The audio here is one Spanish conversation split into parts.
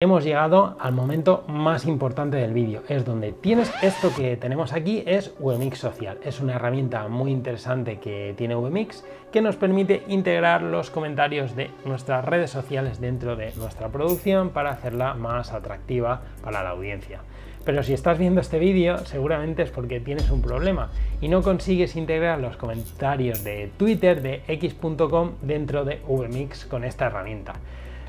Hemos llegado al momento más importante del vídeo, es donde tienes esto que tenemos aquí, es Vmix Social. Es una herramienta muy interesante que tiene Vmix, que nos permite integrar los comentarios de nuestras redes sociales dentro de nuestra producción para hacerla más atractiva para la audiencia. Pero si estás viendo este vídeo, seguramente es porque tienes un problema y no consigues integrar los comentarios de Twitter de x.com dentro de Vmix con esta herramienta.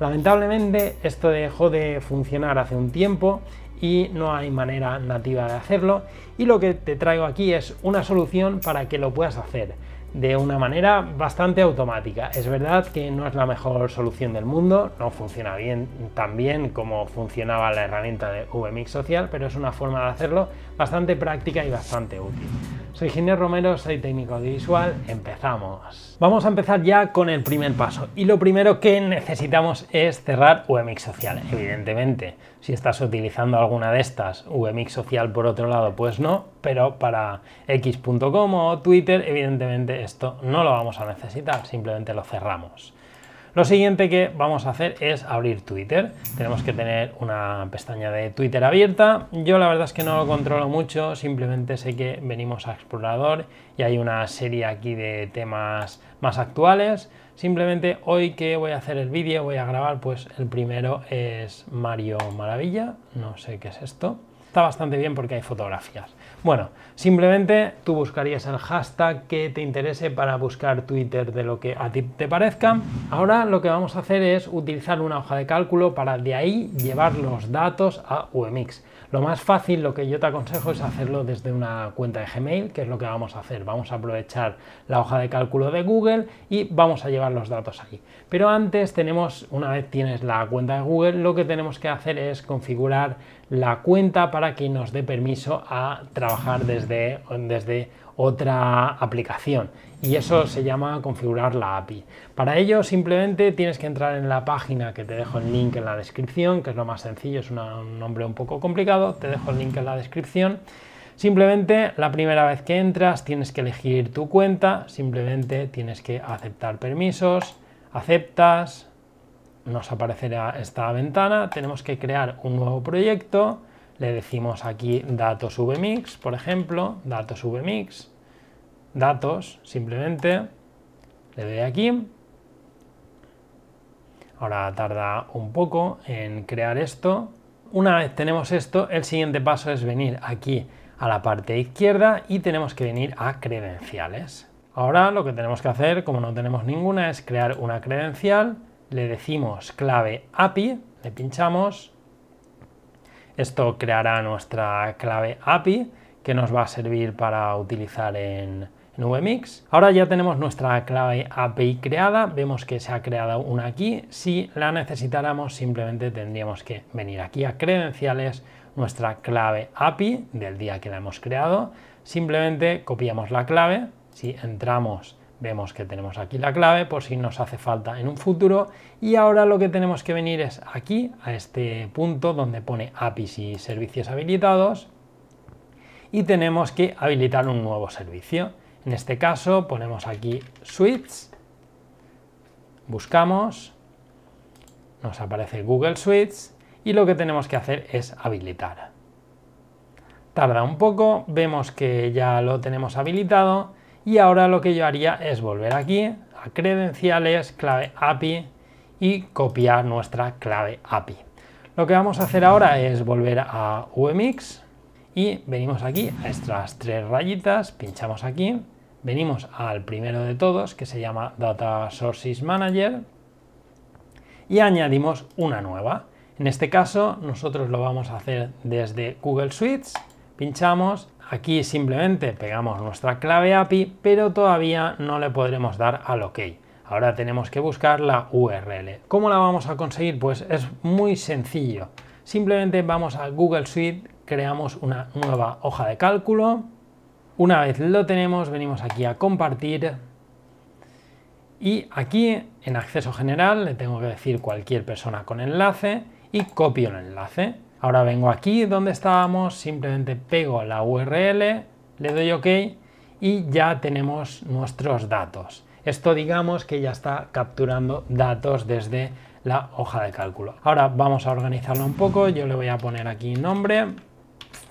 Lamentablemente esto dejó de funcionar hace un tiempo y no hay manera nativa de hacerlo y lo que te traigo aquí es una solución para que lo puedas hacer de una manera bastante automática. Es verdad que no es la mejor solución del mundo, no funciona bien tan bien como funcionaba la herramienta de VMix Social, pero es una forma de hacerlo bastante práctica y bastante útil. Soy Ginés Romero, soy técnico audiovisual, empezamos. Vamos a empezar ya con el primer paso y lo primero que necesitamos es cerrar UMX Social, evidentemente. Si estás utilizando alguna de estas, UMX Social por otro lado, pues no, pero para x.com o Twitter, evidentemente esto no lo vamos a necesitar, simplemente lo cerramos. Lo siguiente que vamos a hacer es abrir Twitter. Tenemos que tener una pestaña de Twitter abierta. Yo la verdad es que no lo controlo mucho, simplemente sé que venimos a Explorador y hay una serie aquí de temas más actuales. Simplemente hoy que voy a hacer el vídeo, voy a grabar, pues el primero es Mario Maravilla, no sé qué es esto. Está bastante bien porque hay fotografías. Bueno, simplemente tú buscarías el hashtag que te interese para buscar Twitter de lo que a ti te parezca. Ahora lo que vamos a hacer es utilizar una hoja de cálculo para de ahí llevar los datos a UMX. Lo más fácil, lo que yo te aconsejo es hacerlo desde una cuenta de Gmail, que es lo que vamos a hacer. Vamos a aprovechar la hoja de cálculo de Google y vamos a llevar los datos ahí. Pero antes tenemos, una vez tienes la cuenta de Google, lo que tenemos que hacer es configurar la cuenta para que nos dé permiso a trabajar desde, desde otra aplicación y eso se llama configurar la API. Para ello simplemente tienes que entrar en la página que te dejo el link en la descripción, que es lo más sencillo, es un nombre un poco complicado, te dejo el link en la descripción. Simplemente la primera vez que entras tienes que elegir tu cuenta, simplemente tienes que aceptar permisos, aceptas, nos aparecerá esta ventana, tenemos que crear un nuevo proyecto, le decimos aquí datos vmix, por ejemplo, datos vmix, datos, simplemente, le doy aquí, ahora tarda un poco en crear esto, una vez tenemos esto, el siguiente paso es venir aquí a la parte izquierda y tenemos que venir a credenciales. Ahora lo que tenemos que hacer, como no tenemos ninguna, es crear una credencial, le decimos clave API, le pinchamos, esto creará nuestra clave API que nos va a servir para utilizar en, VMix. Ahora ya tenemos nuestra clave API creada, vemos que se ha creado una aquí. Si la necesitáramos simplemente tendríamos que venir aquí a credenciales, nuestra clave API del día que la hemos creado. Simplemente copiamos la clave, si entramos Vemos que tenemos aquí la clave por si nos hace falta en un futuro y ahora lo que tenemos que venir es aquí a este punto donde pone APIs y servicios habilitados y tenemos que habilitar un nuevo servicio. En este caso ponemos aquí Suites, buscamos, nos aparece Google Suites y lo que tenemos que hacer es habilitar. Tarda un poco, vemos que ya lo tenemos habilitado y ahora lo que yo haría es volver aquí a credenciales, clave API y copiar nuestra clave API. Lo que vamos a hacer ahora es volver a UMX y venimos aquí a estas tres rayitas, pinchamos aquí, venimos al primero de todos que se llama Data Sources Manager y añadimos una nueva. En este caso nosotros lo vamos a hacer desde Google Suites, pinchamos Aquí simplemente pegamos nuestra clave API, pero todavía no le podremos dar al OK. Ahora tenemos que buscar la URL. ¿Cómo la vamos a conseguir? Pues es muy sencillo. Simplemente vamos a Google Suite, creamos una nueva hoja de cálculo. Una vez lo tenemos, venimos aquí a compartir. Y aquí en acceso general le tengo que decir cualquier persona con enlace y copio el enlace. Ahora vengo aquí donde estábamos, simplemente pego la URL, le doy OK y ya tenemos nuestros datos. Esto digamos que ya está capturando datos desde la hoja de cálculo. Ahora vamos a organizarlo un poco. Yo le voy a poner aquí nombre,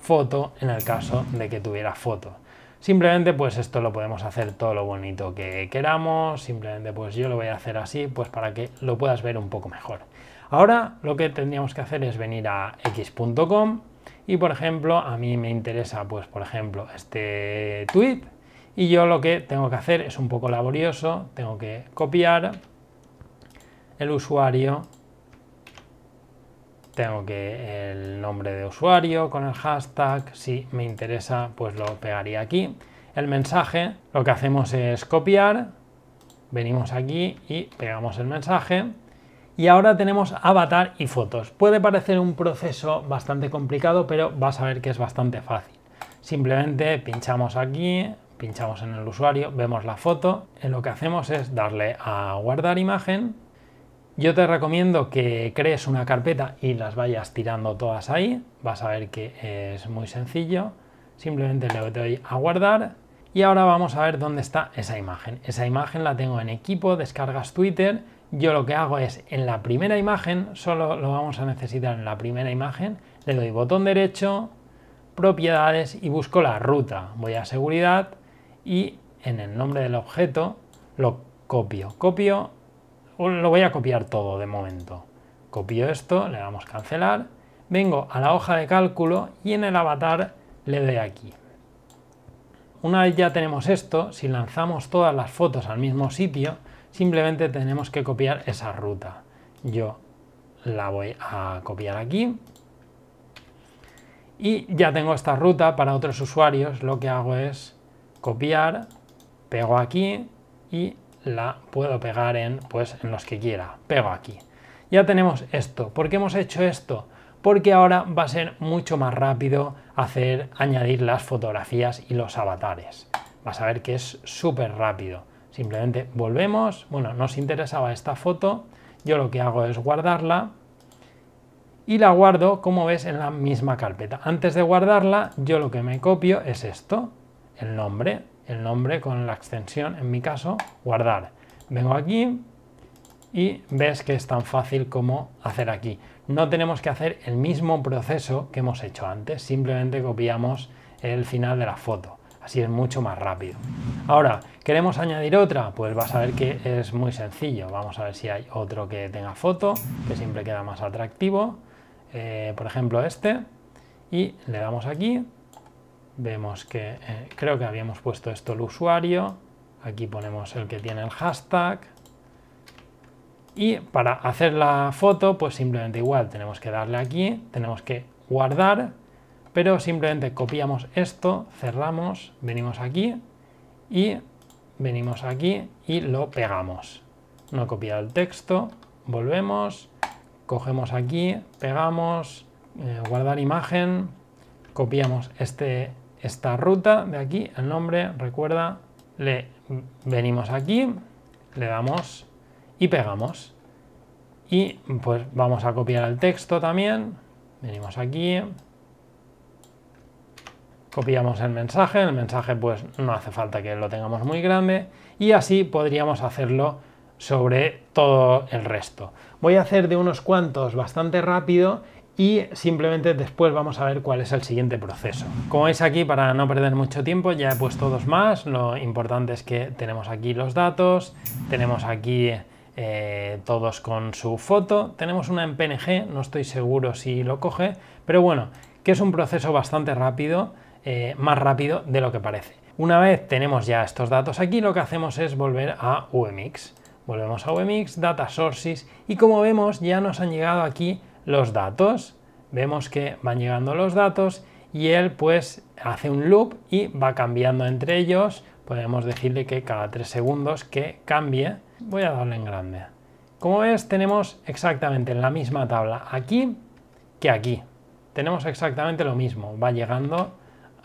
foto en el caso de que tuviera foto. Simplemente pues esto lo podemos hacer todo lo bonito que queramos, simplemente pues yo lo voy a hacer así pues para que lo puedas ver un poco mejor. Ahora lo que tendríamos que hacer es venir a x.com y por ejemplo a mí me interesa pues por ejemplo este tweet y yo lo que tengo que hacer es un poco laborioso, tengo que copiar el usuario tengo que el nombre de usuario con el hashtag, si me interesa pues lo pegaría aquí. El mensaje, lo que hacemos es copiar, venimos aquí y pegamos el mensaje. Y ahora tenemos avatar y fotos. Puede parecer un proceso bastante complicado, pero vas a ver que es bastante fácil. Simplemente pinchamos aquí, pinchamos en el usuario, vemos la foto. Eh, lo que hacemos es darle a guardar imagen yo te recomiendo que crees una carpeta y las vayas tirando todas ahí. Vas a ver que es muy sencillo. Simplemente le doy a guardar y ahora vamos a ver dónde está esa imagen. Esa imagen la tengo en equipo, descargas Twitter. Yo lo que hago es en la primera imagen, solo lo vamos a necesitar en la primera imagen, le doy botón derecho, propiedades y busco la ruta. Voy a seguridad y en el nombre del objeto lo copio. Copio lo voy a copiar todo de momento. Copio esto, le damos cancelar, vengo a la hoja de cálculo y en el avatar le doy aquí. Una vez ya tenemos esto, si lanzamos todas las fotos al mismo sitio, simplemente tenemos que copiar esa ruta. Yo la voy a copiar aquí. Y ya tengo esta ruta para otros usuarios. Lo que hago es copiar, pego aquí y la puedo pegar en, pues, en los que quiera. Pego aquí. Ya tenemos esto. ¿Por qué hemos hecho esto? Porque ahora va a ser mucho más rápido hacer, añadir las fotografías y los avatares. Vas a ver que es súper rápido. Simplemente volvemos. Bueno, nos interesaba esta foto. Yo lo que hago es guardarla y la guardo, como ves, en la misma carpeta. Antes de guardarla, yo lo que me copio es esto, el nombre, el nombre con la extensión, en mi caso, guardar. Vengo aquí y ves que es tan fácil como hacer aquí. No tenemos que hacer el mismo proceso que hemos hecho antes, simplemente copiamos el final de la foto. Así es mucho más rápido. Ahora, ¿queremos añadir otra? Pues vas a ver que es muy sencillo. Vamos a ver si hay otro que tenga foto, que siempre queda más atractivo. Eh, por ejemplo, este. Y le damos aquí vemos que eh, creo que habíamos puesto esto el usuario, aquí ponemos el que tiene el hashtag y para hacer la foto pues simplemente igual tenemos que darle aquí, tenemos que guardar, pero simplemente copiamos esto, cerramos, venimos aquí y venimos aquí y lo pegamos. No copia el texto, volvemos, cogemos aquí, pegamos, eh, guardar imagen, copiamos este esta ruta de aquí, el nombre, recuerda, le venimos aquí, le damos y pegamos. Y pues vamos a copiar el texto también, venimos aquí, copiamos el mensaje, el mensaje pues no hace falta que lo tengamos muy grande y así podríamos hacerlo sobre todo el resto. Voy a hacer de unos cuantos bastante rápido y simplemente después vamos a ver cuál es el siguiente proceso. Como veis aquí, para no perder mucho tiempo, ya he puesto dos más. Lo importante es que tenemos aquí los datos, tenemos aquí eh, todos con su foto, tenemos una en PNG, no estoy seguro si lo coge, pero bueno, que es un proceso bastante rápido, eh, más rápido de lo que parece. Una vez tenemos ya estos datos aquí, lo que hacemos es volver a UMX. Volvemos a UMX, Data Sources, y como vemos ya nos han llegado aquí los datos. Vemos que van llegando los datos y él pues hace un loop y va cambiando entre ellos. Podemos decirle que cada tres segundos que cambie. Voy a darle en grande. Como ves tenemos exactamente la misma tabla aquí que aquí. Tenemos exactamente lo mismo. Va llegando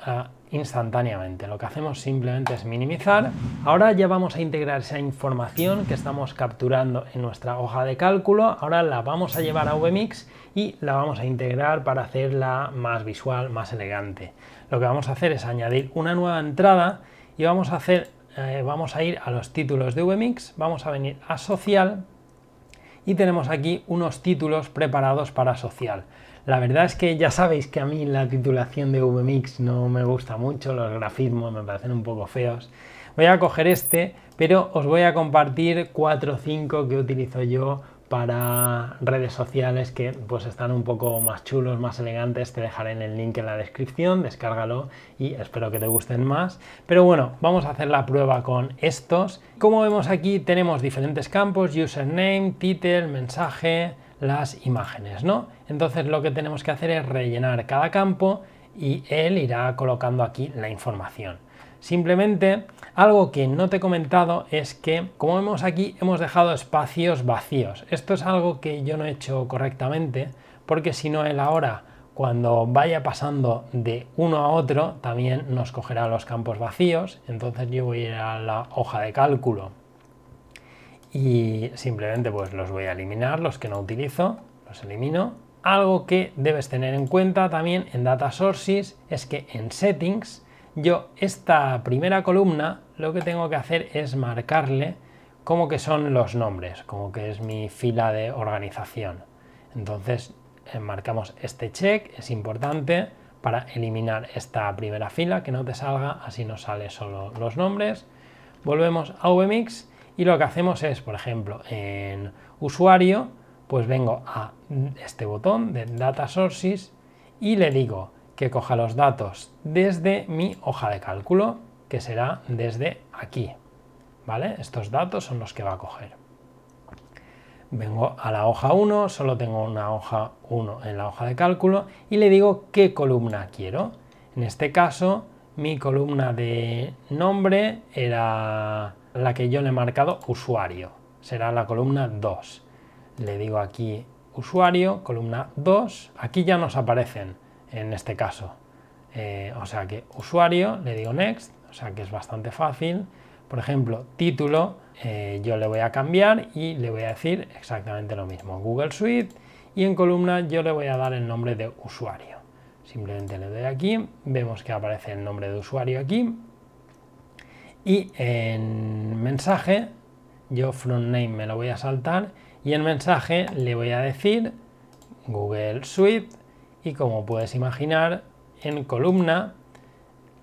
a instantáneamente. Lo que hacemos simplemente es minimizar. Ahora ya vamos a integrar esa información que estamos capturando en nuestra hoja de cálculo. Ahora la vamos a llevar a VMix y la vamos a integrar para hacerla más visual, más elegante. Lo que vamos a hacer es añadir una nueva entrada y vamos a hacer, eh, vamos a ir a los títulos de VMix, vamos a venir a social y tenemos aquí unos títulos preparados para social. La verdad es que ya sabéis que a mí la titulación de VMix no me gusta mucho, los grafismos me parecen un poco feos. Voy a coger este, pero os voy a compartir 4 o 5 que utilizo yo para redes sociales que pues están un poco más chulos, más elegantes, te dejaré en el link en la descripción, descárgalo y espero que te gusten más. Pero bueno, vamos a hacer la prueba con estos. Como vemos aquí tenemos diferentes campos, username, title, mensaje, las imágenes, ¿no? Entonces lo que tenemos que hacer es rellenar cada campo y él irá colocando aquí la información. Simplemente algo que no te he comentado es que, como vemos aquí, hemos dejado espacios vacíos. Esto es algo que yo no he hecho correctamente porque si no él ahora, cuando vaya pasando de uno a otro, también nos cogerá los campos vacíos. Entonces yo voy a ir a la hoja de cálculo y simplemente pues los voy a eliminar, los que no utilizo, los elimino. Algo que debes tener en cuenta también en Data Sources es que en Settings yo esta primera columna lo que tengo que hacer es marcarle como que son los nombres, como que es mi fila de organización. Entonces eh, marcamos este check, es importante para eliminar esta primera fila, que no te salga, así nos sale solo los nombres. Volvemos a VMix y lo que hacemos es, por ejemplo, en usuario, pues vengo a este botón de Data Sources y le digo que coja los datos desde mi hoja de cálculo, que será desde aquí. ¿Vale? Estos datos son los que va a coger. Vengo a la hoja 1, solo tengo una hoja 1 en la hoja de cálculo y le digo qué columna quiero. En este caso, mi columna de nombre era la que yo le he marcado usuario. Será la columna 2. Le digo aquí usuario, columna 2. Aquí ya nos aparecen en este caso. Eh, o sea que usuario, le digo next, o sea que es bastante fácil. Por ejemplo, título, eh, yo le voy a cambiar y le voy a decir exactamente lo mismo. Google Suite y en columna yo le voy a dar el nombre de usuario. Simplemente le doy aquí, vemos que aparece el nombre de usuario aquí y en mensaje, yo front name me lo voy a saltar y en mensaje le voy a decir Google Suite y como puedes imaginar, en columna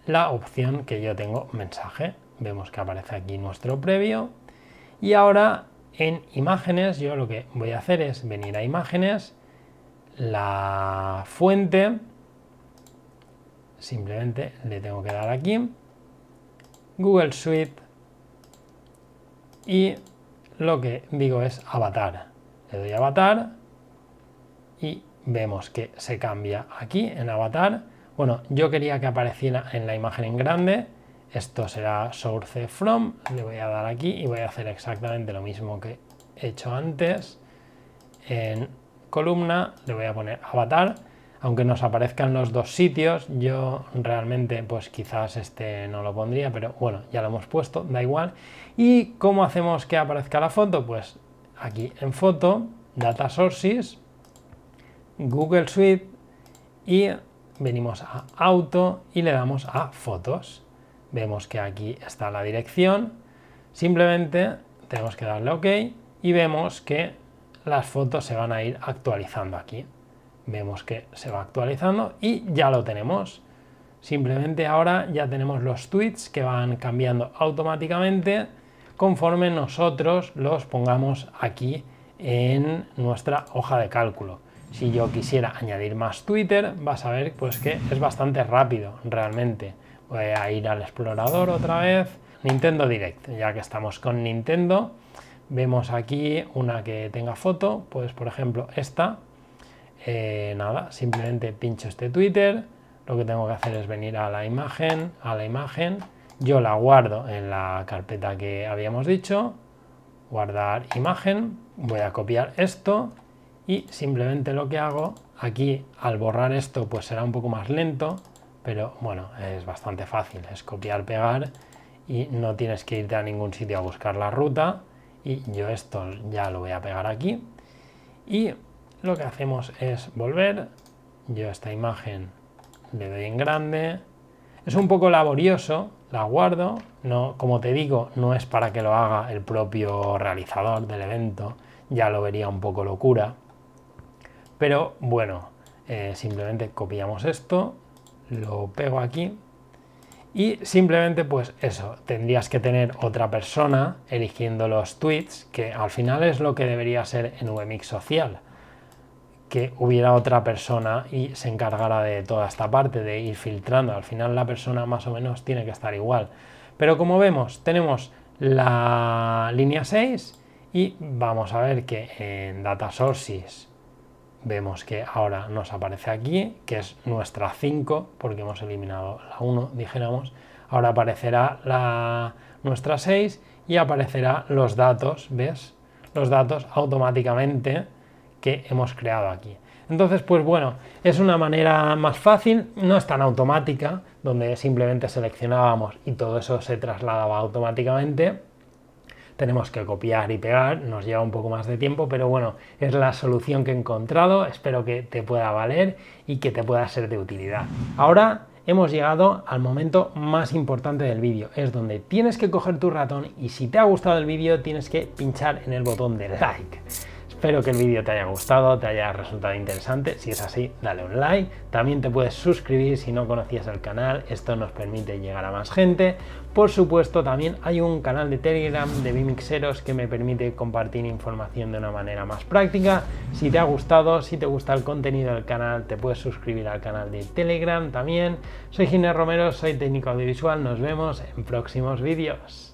la opción que yo tengo mensaje. Vemos que aparece aquí nuestro previo. Y ahora en imágenes, yo lo que voy a hacer es venir a imágenes, la fuente, simplemente le tengo que dar aquí Google Suite y lo que digo es avatar. Le doy avatar y vemos que se cambia aquí en avatar. Bueno, yo quería que apareciera en la imagen en grande. Esto será source from. Le voy a dar aquí y voy a hacer exactamente lo mismo que he hecho antes. En columna le voy a poner avatar aunque nos aparezcan los dos sitios, yo realmente pues quizás este no lo pondría, pero bueno, ya lo hemos puesto, da igual. ¿Y cómo hacemos que aparezca la foto? Pues aquí en foto, data sources, Google Suite y venimos a auto y le damos a fotos. Vemos que aquí está la dirección, simplemente tenemos que darle OK y vemos que las fotos se van a ir actualizando aquí vemos que se va actualizando y ya lo tenemos. Simplemente ahora ya tenemos los tweets que van cambiando automáticamente conforme nosotros los pongamos aquí en nuestra hoja de cálculo. Si yo quisiera añadir más Twitter, vas a ver pues que es bastante rápido realmente. Voy a ir al explorador otra vez. Nintendo Direct, ya que estamos con Nintendo, vemos aquí una que tenga foto, pues por ejemplo esta, eh, nada, simplemente pincho este Twitter, lo que tengo que hacer es venir a la imagen, a la imagen, yo la guardo en la carpeta que habíamos dicho, guardar imagen, voy a copiar esto y simplemente lo que hago aquí al borrar esto pues será un poco más lento, pero bueno, es bastante fácil, es copiar, pegar y no tienes que irte a ningún sitio a buscar la ruta y yo esto ya lo voy a pegar aquí y lo que hacemos es volver. Yo esta imagen le doy en grande. Es un poco laborioso, la guardo. No, como te digo, no es para que lo haga el propio realizador del evento. Ya lo vería un poco locura. Pero bueno, eh, simplemente copiamos esto, lo pego aquí y simplemente pues eso, tendrías que tener otra persona eligiendo los tweets, que al final es lo que debería ser en VMix social que hubiera otra persona y se encargara de toda esta parte, de ir filtrando. Al final la persona más o menos tiene que estar igual. Pero como vemos, tenemos la línea 6 y vamos a ver que en Data Sources vemos que ahora nos aparece aquí, que es nuestra 5, porque hemos eliminado la 1, dijéramos. Ahora aparecerá la, nuestra 6 y aparecerá los datos, ¿ves? Los datos automáticamente que hemos creado aquí. Entonces, pues bueno, es una manera más fácil, no es tan automática, donde simplemente seleccionábamos y todo eso se trasladaba automáticamente. Tenemos que copiar y pegar, nos lleva un poco más de tiempo, pero bueno, es la solución que he encontrado, espero que te pueda valer y que te pueda ser de utilidad. Ahora hemos llegado al momento más importante del vídeo, es donde tienes que coger tu ratón y si te ha gustado el vídeo tienes que pinchar en el botón de like. Espero que el vídeo te haya gustado, te haya resultado interesante. Si es así, dale un like. También te puedes suscribir si no conocías el canal. Esto nos permite llegar a más gente. Por supuesto, también hay un canal de Telegram de Bimixeros que me permite compartir información de una manera más práctica. Si te ha gustado, si te gusta el contenido del canal, te puedes suscribir al canal de Telegram también. Soy Ginés Romero, soy técnico audiovisual. Nos vemos en próximos vídeos.